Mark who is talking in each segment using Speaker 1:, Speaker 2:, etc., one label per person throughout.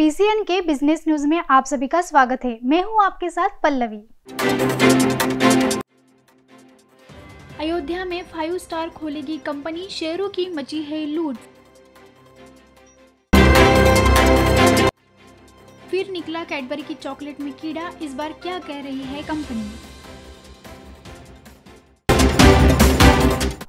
Speaker 1: PCN के business news में आप सभी का स्वागत है मैं हूं आपके साथ पल्लवी अयोध्या में फाइव स्टार खोलेगी कंपनी शेयरों की मची है लूट फिर निकला कैडबरी की चॉकलेट में कीड़ा इस बार क्या कह रही है कंपनी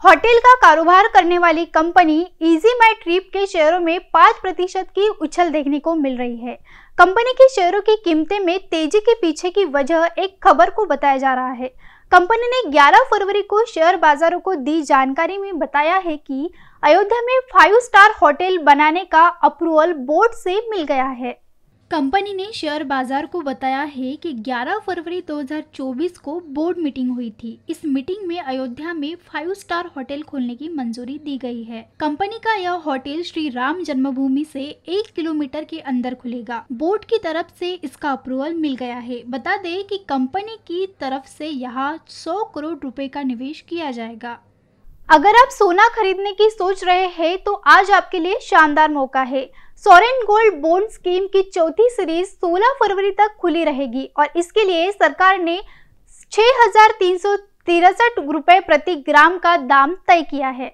Speaker 1: होटल का कारोबार करने वाली कंपनी इजी माई ट्रिप के शेयरों में पाँच प्रतिशत की उछल देखने को मिल रही है कंपनी के शेयरों की कीमतें में तेजी के पीछे की वजह एक खबर को बताया जा रहा है कंपनी ने 11 फरवरी को शेयर बाजारों को दी जानकारी में बताया है कि अयोध्या में फाइव स्टार होटल बनाने का अप्रूवल बोर्ड से मिल गया है कंपनी ने शेयर बाजार को बताया है कि 11 फरवरी 2024 को बोर्ड मीटिंग हुई थी इस मीटिंग में अयोध्या में फाइव स्टार होटल खोलने की मंजूरी दी गई है कंपनी का यह होटल श्री राम जन्मभूमि से एक किलोमीटर के अंदर खुलेगा बोर्ड की तरफ से इसका अप्रूवल मिल गया है बता दें कि कंपनी की तरफ से यहाँ सौ करोड़ रुपए का निवेश किया जाएगा अगर आप सोना खरीदने की सोच रहे हैं तो आज आपके लिए शानदार मौका है सोरेन गोल्ड बोन स्कीम की चौथी सीरीज 16 फरवरी तक खुली रहेगी और इसके लिए सरकार ने छः हजार तीन सौ तिरसठ रुपये प्रति ग्राम का दाम तय किया है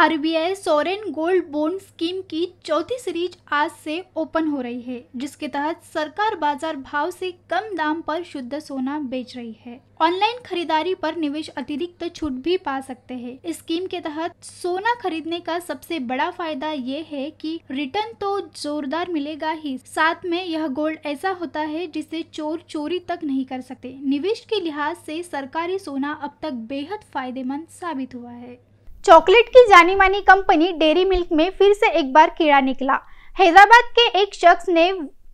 Speaker 1: RBI sovereign gold bond scheme की चौथी सीरीज आज से ओपन हो रही है जिसके तहत सरकार बाजार भाव से कम दाम पर शुद्ध सोना बेच रही है ऑनलाइन खरीदारी पर निवेश अतिरिक्त छूट भी पा सकते हैं इस स्कीम के तहत सोना खरीदने का सबसे बड़ा फायदा ये है कि रिटर्न तो जोरदार मिलेगा ही साथ में यह गोल्ड ऐसा होता है जिसे चोर चोरी तक नहीं कर सकते निवेश के लिहाज से सरकारी सोना अब तक बेहद फायदेमंद साबित हुआ है चॉकलेट की जानी मानी कंपनी डेरी मिल्क में फिर से एक बार कीड़ा निकला हैदराबाद के एक शख्स ने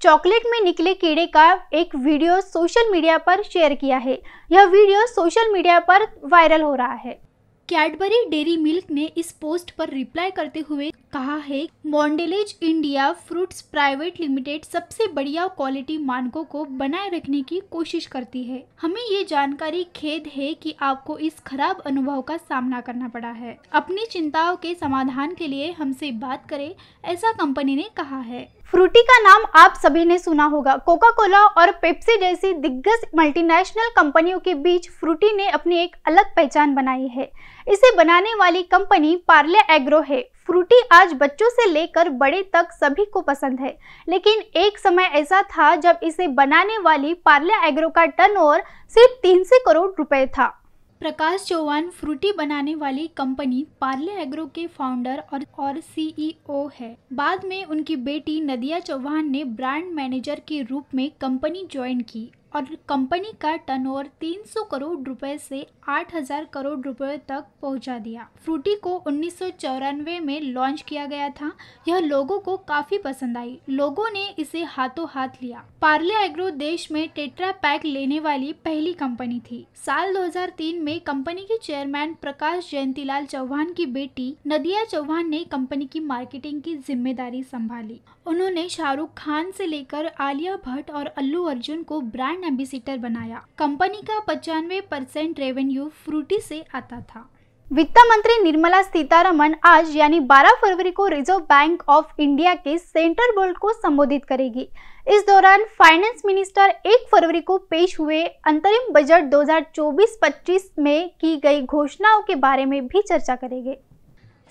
Speaker 1: चॉकलेट में निकले कीड़े का एक वीडियो सोशल मीडिया पर शेयर किया है यह वीडियो सोशल मीडिया पर वायरल हो रहा है कैडबरी डेरी मिल्क ने इस पोस्ट पर रिप्लाई करते हुए कहा है Mondelez India fruits private limited सबसे बढ़िया क्वालिटी मानकों को बनाए रखने की कोशिश करती है हमें ये जानकारी खेद है कि आपको इस खराब अनुभव का सामना करना पड़ा है अपनी चिंताओं के समाधान के लिए हमसे बात करें ऐसा कंपनी ने कहा है फ्रूटी का नाम आप सभी ने सुना होगा कोका कोला और पेप्सी जैसी दिग्गज मल्टीनेशनल कंपनियों के बीच फ्रूटी ने अपनी एक अलग पहचान बनाई है इसे बनाने वाली कंपनी पार्ले एग्रो है फ्रूटी आज बच्चों से लेकर बड़े तक सभी को पसंद है लेकिन एक समय ऐसा था जब इसे बनाने वाली पार्ले एग्रो का टर्नओवर सिर्फ तीन सौ करोड़ रुपए था प्रकाश चौहान फ्रूटी बनाने वाली कंपनी पार्ले एग्रो के फाउंडर और और सीईओ e है बाद में उनकी बेटी नदिया चौहान ने ब्रांड मैनेजर के रूप में कंपनी ज्वाइन की और कंपनी का टर्नओवर 300 करोड़ रुपए से 8000 करोड़ रुपए तक पहुंचा दिया फ्रूटी को उन्नीस में लॉन्च किया गया था यह लोगों को काफी पसंद आई लोगों ने इसे हाथों हाथ लिया पार्ले एग्रो देश में टेट्रा पैक लेने वाली पहली कंपनी थी साल 2003 में कंपनी के चेयरमैन प्रकाश जयंतीलाल चौहान की बेटी नदिया चौहान ने कंपनी की मार्केटिंग की जिम्मेदारी संभाली उन्होंने शाहरुख खान से लेकर आलिया भट्ट और अल्लू अर्जुन को ब्रांड एम्बेसिडर बनाया कंपनी का पचानवे परसेंट रेवेन्यू फ्रूटी से आता था वित्त मंत्री निर्मला सीतारमन आज यानी 12 फरवरी को रिजर्व बैंक ऑफ इंडिया के सेंट्रल बोर्ड को संबोधित करेगी इस दौरान फाइनेंस मिनिस्टर 1 फरवरी को पेश हुए अंतरिम बजट 2024-25 में की गई घोषणाओं के बारे में भी चर्चा करेंगे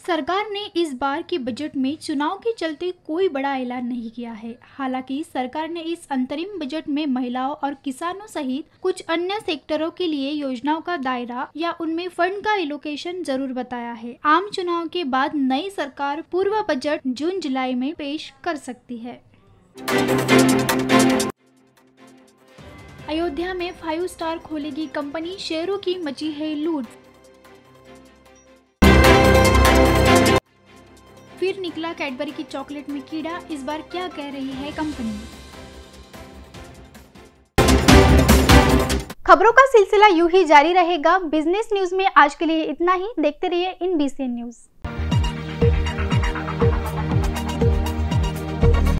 Speaker 1: सरकार ने इस बार के बजट में चुनाव के चलते कोई बड़ा ऐलान नहीं किया है हालांकि सरकार ने इस अंतरिम बजट में महिलाओं और किसानों सहित कुछ अन्य सेक्टरों के लिए योजनाओं का दायरा या उनमें फंड का एलोकेशन जरूर बताया है आम चुनाव के बाद नई सरकार पूर्व बजट जून जुलाई में पेश कर सकती है अयोध्या में फाइव स्टार खोलेगी कंपनी शेयरों की मची है लूट फिर निकला कैडबरी की चॉकलेट में कीड़ा इस बार क्या कह रही है कंपनी खबरों का सिलसिला यूं ही जारी रहेगा बिजनेस न्यूज में आज के लिए इतना ही देखते रहिए इन बी न्यूज़